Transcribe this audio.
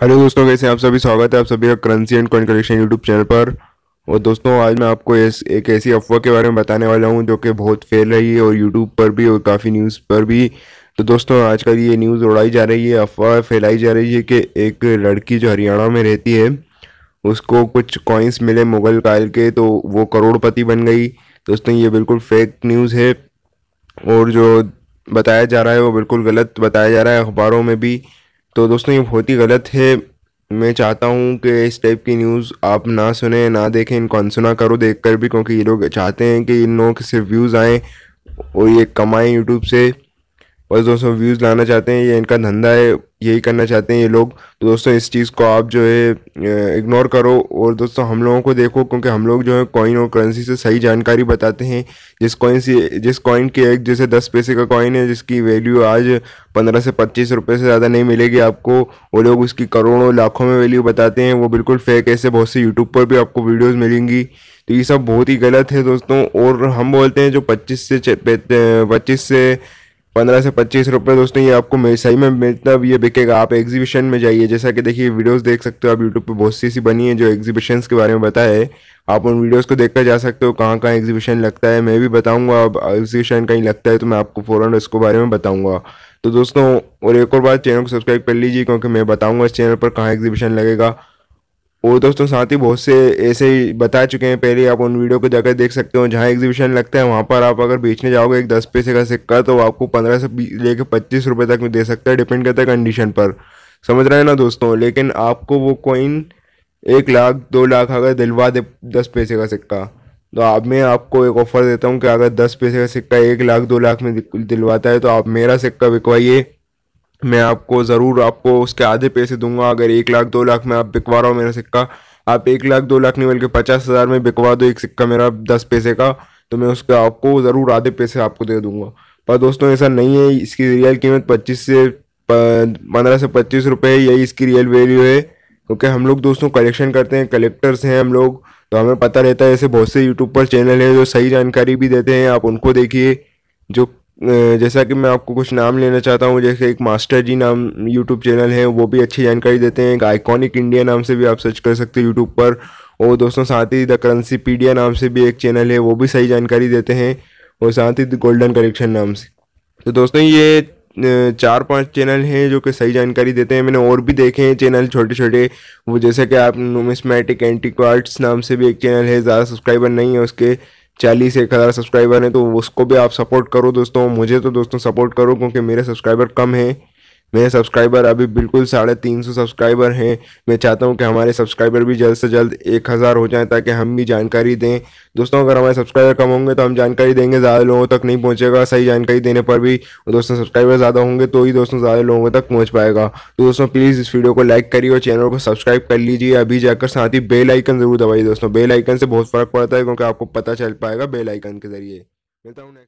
hello दोस्तों कैसे आप सभी स्वागत है आप सभी का currency and coin collection YouTube channel पर और दोस्तों आज मैं आपको एस, एक ऐसी अफवाह के बारे में बताने वाला हूं जो कि बहुत फैल रही है और यूट्यूब पर भी और काफ़ी न्यूज़ पर भी तो दोस्तों आजकल ये न्यूज़ उड़ाई जा रही है अफवाह फैलाई जा रही है कि एक लड़की जो हरियाणा में रहती है उसको कुछ कॉइन्स मिले मुग़ल काल के तो वो करोड़पति बन गई दोस्तों ये बिल्कुल फेक न्यूज़ है और जो बताया जा रहा है वो बिल्कुल गलत बताया जा रहा है अखबारों में भी तो दोस्तों ये बहुत ही गलत है मैं चाहता हूँ कि इस टाइप की न्यूज़ आप ना सुने ना देखें इनको अनसुना करो देख कर भी क्योंकि ये लोग चाहते हैं कि इन लोगों के सिर्फ व्यूज़ आएँ और ये कमाएँ यूट्यूब से बस दोस्तों व्यूज़ लाना चाहते हैं ये इनका धंधा है यही करना चाहते हैं ये लोग तो दोस्तों इस चीज़ को आप जो है इग्नोर करो और दोस्तों हम लोगों को देखो क्योंकि हम लोग जो है कॉइन और करेंसी से सही जानकारी बताते हैं जिस कॉइन से जिस कॉइन के एक जैसे दस पैसे का कॉइन है जिसकी वैल्यू आज पंद्रह से पच्चीस रुपये से ज़्यादा नहीं मिलेगी आपको वो लोग उसकी करोड़ों लाखों में वैल्यू बताते हैं वो बिल्कुल फेक ऐसे बहुत से यूट्यूब पर भी आपको वीडियोज़ मिलेंगी तो ये सब बहुत ही गलत है दोस्तों और हम बोलते हैं जो पच्चीस से पच्चीस से पंद्रह से पच्चीस रुपये दोस्तों ये आपको सही में मिलता ये बिकेगा आप एग्जीबिशन में जाइए जैसा कि देखिए वीडियोस देख सकते हो आप यूट्यूब पे बहुत सी सी बनी है जो एग्जीबिशन के बारे में बताए आप उन वीडियोस को देखकर जा सकते हो कहाँ कहाँ एग्जीबिशन लगता है मैं भी बताऊँगा अब एग्जीबिशन कहीं लगता है तो मैं आपको फ़ौरन उसके बारे में बताऊँगा तो दोस्तों और एक और बात चैनल को सब्सक्राइब कर लीजिए क्योंकि मैं बताऊँगा इस चैनल पर कहाँ एग्जीबिशन लगेगा और दोस्तों साथ ही बहुत से ऐसे ही बता चुके हैं पहले आप उन वीडियो को जाकर देख सकते हो जहाँ एग्जीबिशन लगता है वहाँ पर आप अगर बेचने जाओगे एक दस पैसे का सिक्का तो आपको पंद्रह से लेकर पच्चीस रुपये तक में दे सकता है डिपेंड करता है कंडीशन पर समझ रहे हैं ना दोस्तों लेकिन आपको वो कॉइन एक लाख दो लाख अगर दिलवा दे दस पैसे का सिक्का तो आप मैं आपको एक ऑफ़र देता हूँ कि अगर दस पैसे का सिक्का एक लाख दो लाख में दिलवाता है तो आप मेरा सिक्का बिकवाइए मैं आपको ज़रूर आपको उसके आधे पैसे दूंगा अगर एक लाख दो लाख में आप बिकवा रहा हो मेरा सिक्का आप एक लाख दो लाख नहीं बल्कि पचास हज़ार में बिकवा दो एक सिक्का मेरा दस पैसे का तो मैं उसका आपको ज़रूर आधे पैसे आपको दे दूंगा पर दोस्तों ऐसा नहीं है इसकी रियल कीमत पच्चीस से पंद्रह से पच्चीस रुपये है यही इसकी रियल वैल्यू है क्योंकि हम लोग दोस्तों कलेक्शन करते हैं कलेक्टर्स हैं हम लोग तो हमें पता रहता है ऐसे बहुत से यूट्यूब पर चैनल हैं जो सही जानकारी भी देते हैं आप उनको देखिए जो जैसा कि मैं आपको कुछ नाम लेना चाहता हूँ जैसे एक मास्टर जी नाम यूट्यूब चैनल है वो भी अच्छी जानकारी देते हैं एक आइकॉनिक इंडिया नाम से भी आप सर्च कर सकते हैं यूट्यूब पर और दोस्तों साथ ही द करेंसी पीडिया नाम से भी एक चैनल है वो भी सही जानकारी देते हैं और साथ ही गोल्डन कलेक्शन नाम से तो दोस्तों ये चार पांच चैनल हैं जो कि सही जानकारी देते हैं मैंने और भी देखे हैं चैनल छोटे छोटे वो जैसे कि आप नोमिस्मेटिक एंटीक्वार्ट्स नाम से भी एक चैनल है ज़्यादा सब्सक्राइबर नहीं है उसके चालीस एक हज़ार सब्सक्राइबर हैं तो उसको भी आप सपोर्ट करो दोस्तों मुझे तो दोस्तों सपोर्ट करो क्योंकि मेरे सब्सक्राइबर कम हैं मेरे सब्सक्राइबर अभी बिल्कुल साढ़े तीन सौ सब्सक्राइबर हैं मैं चाहता हूँ कि हमारे सब्सक्राइबर भी जल्द से जल्द एक हज़ार हो जाएं ताकि हम भी जानकारी दें दोस्तों अगर हमारे सब्सक्राइबर कम होंगे तो हम जानकारी देंगे ज़्यादा लोगों तक नहीं पहुँचेगा सही जानकारी देने पर भी दोस्तों सब्सक्राइबर ज़्यादा होंगे तो ही दोस्तों ज़्यादा लोगों तक पहुँच पाएगा तो दोस्तों प्लीज़ इस वीडियो को लाइक करिए और चैनल को सब्सक्राइब कर लीजिए अभी जाकर साथ ही बेल आइकन ज़रूर दबाइए दोस्तों बेल आइकन से बहुत फ़र्क पड़ता है क्योंकि आपको पता चल पाएगा बेल आइकन के ज़रिए मिलता हूँ नेक्स्ट